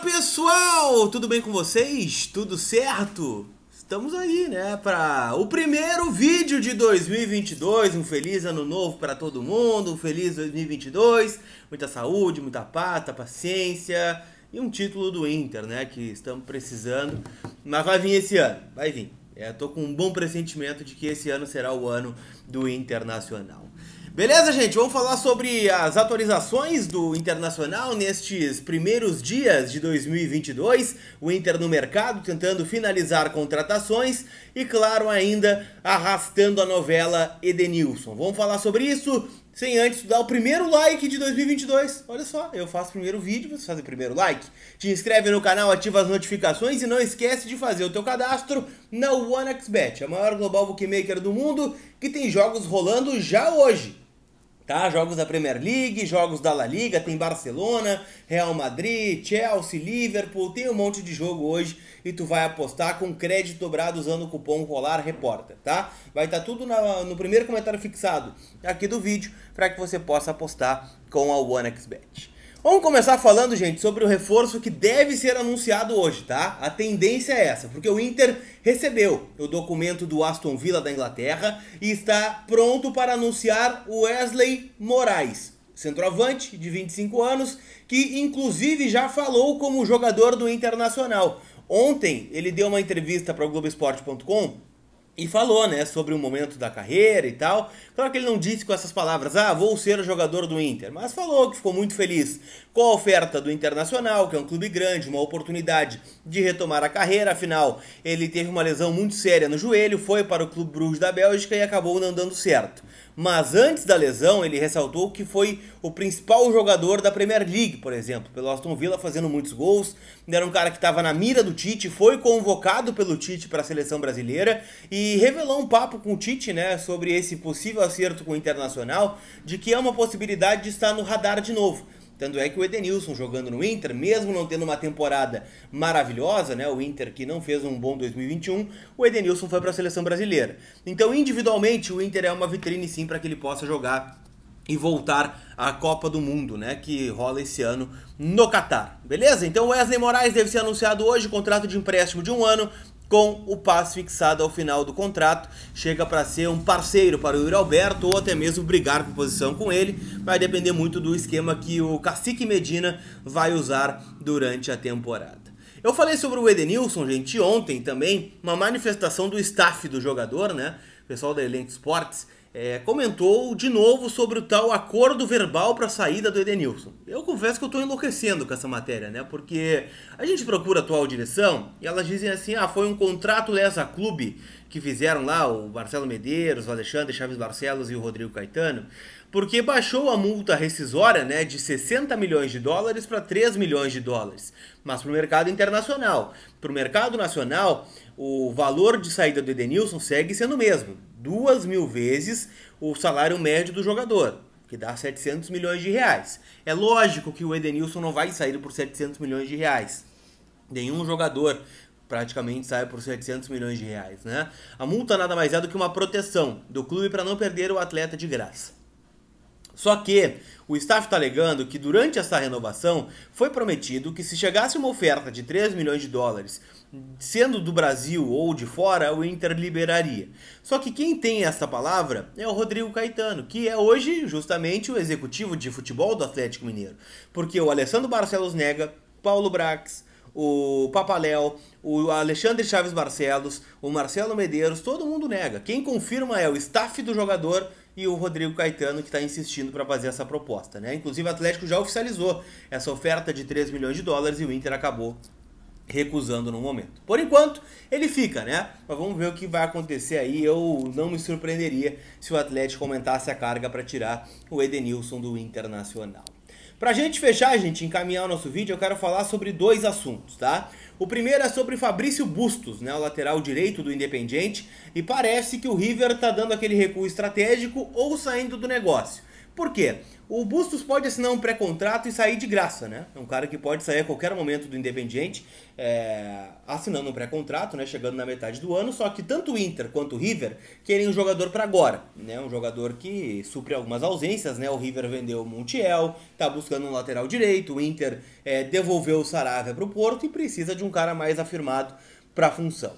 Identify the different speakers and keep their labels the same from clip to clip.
Speaker 1: pessoal, tudo bem com vocês? Tudo certo? Estamos aí, né, para o primeiro vídeo de 2022. Um feliz ano novo para todo mundo, um feliz 2022. Muita saúde, muita pata, paciência e um título do Inter, né, que estamos precisando. Mas vai vir esse ano, vai vir. É, tô com um bom pressentimento de que esse ano será o ano do Internacional. Beleza, gente? Vamos falar sobre as atualizações do Internacional nestes primeiros dias de 2022. O Inter no mercado tentando finalizar contratações e, claro, ainda arrastando a novela Edenilson. Vamos falar sobre isso sem antes dar o primeiro like de 2022. Olha só, eu faço o primeiro vídeo, você faz o primeiro like. Te inscreve no canal, ativa as notificações e não esquece de fazer o teu cadastro na OneXBet, a maior global bookmaker do mundo que tem jogos rolando já hoje. Tá? Jogos da Premier League, jogos da La Liga, tem Barcelona, Real Madrid, Chelsea, Liverpool, tem um monte de jogo hoje e tu vai apostar com crédito dobrado usando o cupom Rolar Repórter, tá? Vai estar tá tudo na, no primeiro comentário fixado aqui do vídeo para que você possa apostar com a OneXBet. Vamos começar falando, gente, sobre o reforço que deve ser anunciado hoje, tá? A tendência é essa, porque o Inter recebeu o documento do Aston Villa da Inglaterra e está pronto para anunciar o Wesley Moraes, centroavante de 25 anos, que inclusive já falou como jogador do Internacional. Ontem ele deu uma entrevista para o Globoesporte.com e falou, né, sobre o momento da carreira e tal. Claro que ele não disse com essas palavras, ah, vou ser jogador do Inter, mas falou que ficou muito feliz com a oferta do Internacional, que é um clube grande, uma oportunidade de retomar a carreira. Afinal, ele teve uma lesão muito séria no joelho, foi para o Clube Bruges da Bélgica e acabou não dando certo. Mas antes da lesão, ele ressaltou que foi o principal jogador da Premier League, por exemplo, pelo Aston Villa, fazendo muitos gols. Era um cara que estava na mira do Tite, foi convocado pelo Tite para a seleção brasileira e revelou um papo com o Tite, né, sobre esse possível acerto com o Internacional, de que é uma possibilidade de estar no radar de novo. Tanto é que o Edenilson jogando no Inter, mesmo não tendo uma temporada maravilhosa, né? O Inter que não fez um bom 2021, o Edenilson foi para a seleção brasileira. Então, individualmente, o Inter é uma vitrine sim para que ele possa jogar e voltar à Copa do Mundo, né, que rola esse ano no Catar. Beleza? Então Wesley Moraes deve ser anunciado hoje, contrato de empréstimo de um ano, com o passe fixado ao final do contrato, chega para ser um parceiro para o Yuri Alberto ou até mesmo brigar por posição com ele, vai depender muito do esquema que o Cacique Medina vai usar durante a temporada. Eu falei sobre o Edenilson, gente, ontem também, uma manifestação do staff do jogador, né? O pessoal da Elenco Esportes é, comentou de novo sobre o tal acordo verbal para a saída do Edenilson. Eu confesso que eu estou enlouquecendo com essa matéria, né? Porque a gente procura a atual direção e elas dizem assim: ah, foi um contrato dessa clube que fizeram lá o Marcelo Medeiros, o Alexandre Chaves Barcelos e o Rodrigo Caetano, porque baixou a multa rescisória né, de 60 milhões de dólares para 3 milhões de dólares. Mas para o mercado internacional. Para o mercado nacional, o valor de saída do Edenilson segue sendo o mesmo duas mil vezes o salário médio do jogador, que dá 700 milhões de reais. É lógico que o Edenilson não vai sair por 700 milhões de reais. Nenhum jogador praticamente sai por 700 milhões de reais, né? A multa nada mais é do que uma proteção do clube para não perder o atleta de graça. Só que o staff está alegando que durante essa renovação foi prometido que se chegasse uma oferta de 3 milhões de dólares, sendo do Brasil ou de fora, o Inter liberaria. Só que quem tem essa palavra é o Rodrigo Caetano, que é hoje justamente o executivo de futebol do Atlético Mineiro. Porque o Alessandro Barcelos nega, Paulo Brax, o Papaléu, o Alexandre Chaves Barcelos, o Marcelo Medeiros, todo mundo nega. Quem confirma é o staff do jogador e o Rodrigo Caetano que está insistindo para fazer essa proposta. Né? Inclusive o Atlético já oficializou essa oferta de 3 milhões de dólares e o Inter acabou recusando no momento. Por enquanto, ele fica, né? Mas vamos ver o que vai acontecer aí. Eu não me surpreenderia se o Atlético aumentasse a carga para tirar o Edenilson do Internacional. Pra gente fechar, gente, encaminhar o nosso vídeo, eu quero falar sobre dois assuntos, tá? O primeiro é sobre Fabrício Bustos, né, o lateral direito do Independiente, e parece que o River tá dando aquele recuo estratégico ou saindo do negócio. Por quê? O Bustos pode assinar um pré-contrato e sair de graça, né? É um cara que pode sair a qualquer momento do Independiente é, assinando um pré-contrato, né? Chegando na metade do ano, só que tanto o Inter quanto o River querem um jogador para agora, né? Um jogador que supre algumas ausências, né? O River vendeu o Montiel, tá buscando um lateral direito, o Inter é, devolveu o Saravia pro Porto e precisa de um cara mais afirmado para a função.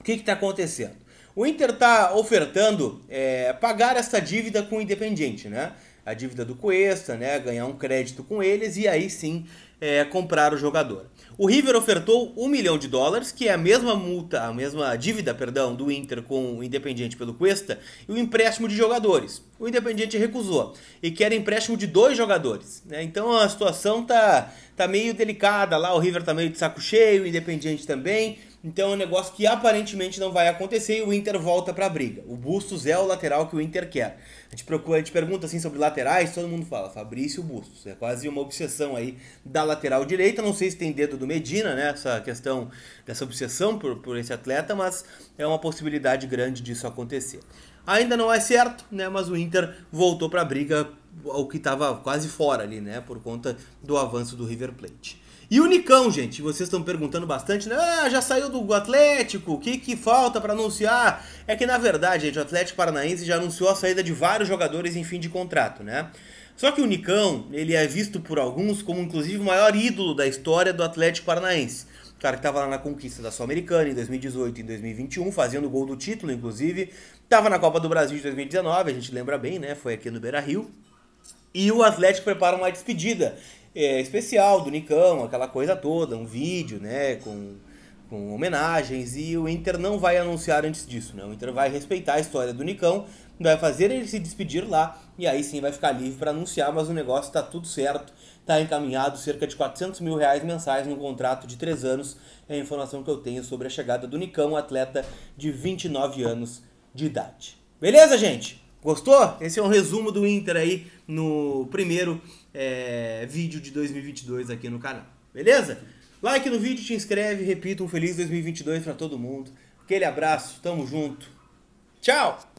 Speaker 1: O que que tá acontecendo? O Inter está ofertando é, pagar essa dívida com o Independiente, né? A dívida do Cuesta, né? Ganhar um crédito com eles e aí sim é, comprar o jogador. O River ofertou um milhão de dólares, que é a mesma multa, a mesma dívida, perdão, do Inter com o Independiente pelo Cuesta, e o um empréstimo de jogadores. O Independiente recusou e quer empréstimo de dois jogadores. Né? Então a situação tá, tá meio delicada lá, o River tá meio de saco cheio, o Independiente também. Então é um negócio que aparentemente não vai acontecer e o Inter volta para a briga. O Bustos é o lateral que o Inter quer. A gente, procura, a gente pergunta assim sobre laterais, todo mundo fala Fabrício Bustos. É quase uma obsessão aí da lateral direita. Não sei se tem dedo do Medina, né? Essa questão dessa obsessão por, por esse atleta, mas é uma possibilidade grande disso acontecer. Ainda não é certo, né? Mas o Inter voltou para a briga, o que estava quase fora ali, né? Por conta do avanço do River Plate. E o Nicão, gente, vocês estão perguntando bastante, né? Ah, já saiu do Atlético, o que, que falta para anunciar? É que, na verdade, gente, o Atlético Paranaense já anunciou a saída de vários jogadores em fim de contrato, né? Só que o Nicão, ele é visto por alguns como, inclusive, o maior ídolo da história do Atlético Paranaense cara que estava lá na conquista da Sul-Americana em 2018 e em 2021, fazendo o gol do título, inclusive. Estava na Copa do Brasil de 2019, a gente lembra bem, né? Foi aqui no Beira Rio. E o Atlético prepara uma despedida é, especial do Nicão, aquela coisa toda, um vídeo, né, com, com homenagens, e o Inter não vai anunciar antes disso, né? O Inter vai respeitar a história do Nicão, vai fazer ele se despedir lá, e aí sim vai ficar livre para anunciar, mas o negócio está tudo certo, está encaminhado cerca de 400 mil reais mensais no contrato de 3 anos, é a informação que eu tenho sobre a chegada do Nicão, um atleta de 29 anos de idade. Beleza, gente? Gostou? Esse é um resumo do Inter aí no primeiro é, vídeo de 2022 aqui no canal. Beleza? Like no vídeo, te inscreve, repito, um feliz 2022 para todo mundo. Aquele abraço, tamo junto. Tchau!